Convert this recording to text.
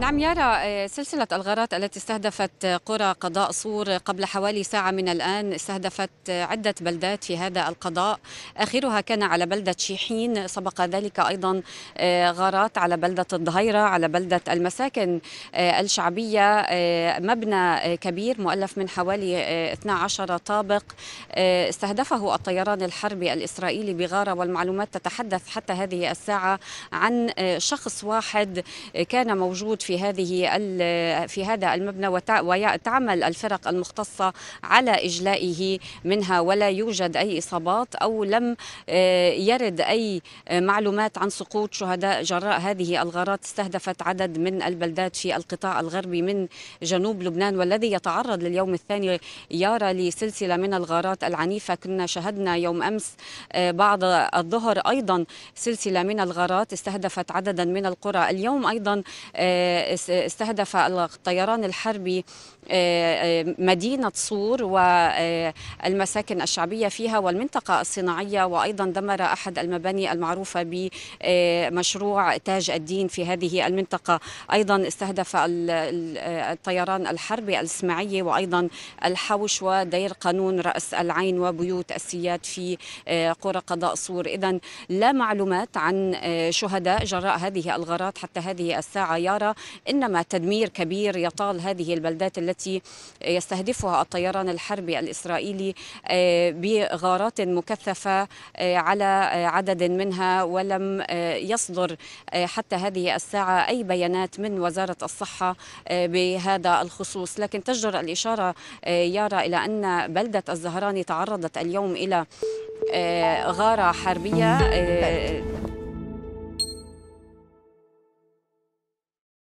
نعم يارا آه، سلسلة الغارات التي استهدفت قرى قضاء صور قبل حوالي ساعة من الآن استهدفت عدة بلدات في هذا القضاء آخرها كان على بلدة شيحين سبق ذلك أيضا آه، غارات على بلدة الظهيرة على بلدة المساكن آه، الشعبية مبنى كبير مؤلف من حوالي 12 طابق استهدفه الطيران الحربي الإسرائيلي بغارة والمعلومات تتحدث حتى هذه الساعة عن شخص واحد كان موجود في في هذه في هذا المبنى وتعمل الفرق المختصة على إجلائه منها ولا يوجد أي إصابات أو لم آه، يرد أي معلومات عن سقوط شهداء جراء هذه الغارات استهدفت عدد من البلدات في القطاع الغربي من جنوب لبنان والذي يتعرض لليوم الثاني يارا لسلسلة من الغارات العنيفة كنا شهدنا يوم أمس آه، بعد الظهر أيضا سلسلة من الغارات استهدفت عددا من القرى اليوم أيضا آه، استهدف الطيران الحربي آه، آه، مدينة صور والمساكن آه، الشعبية فيها والمنطقة الصناعية وأيضا دمر أحد المباني المعروفة بمشروع تاج الدين في هذه المنطقة أيضا استهدف الطيران الحربي الإسماعيلي وأيضا الحوش ودير قانون رأس العين وبيوت السياد في قرى قضاء صور إذا لا معلومات عن شهداء جراء هذه الغارات حتى هذه الساعة يارى إنما تدمير كبير يطال هذه البلدات التي يستهدفها الطيران الحربي الإسرائيلي آه، بغارات مكثفة آه، على عدد منها ولم آه، يصدر حتى هذه الساعة أي بيانات من وزارة الصحة بهذا الخصوص لكن تجدر الإشارة يرى إلى أن بلدة الزهراني تعرضت اليوم إلى غارة حربية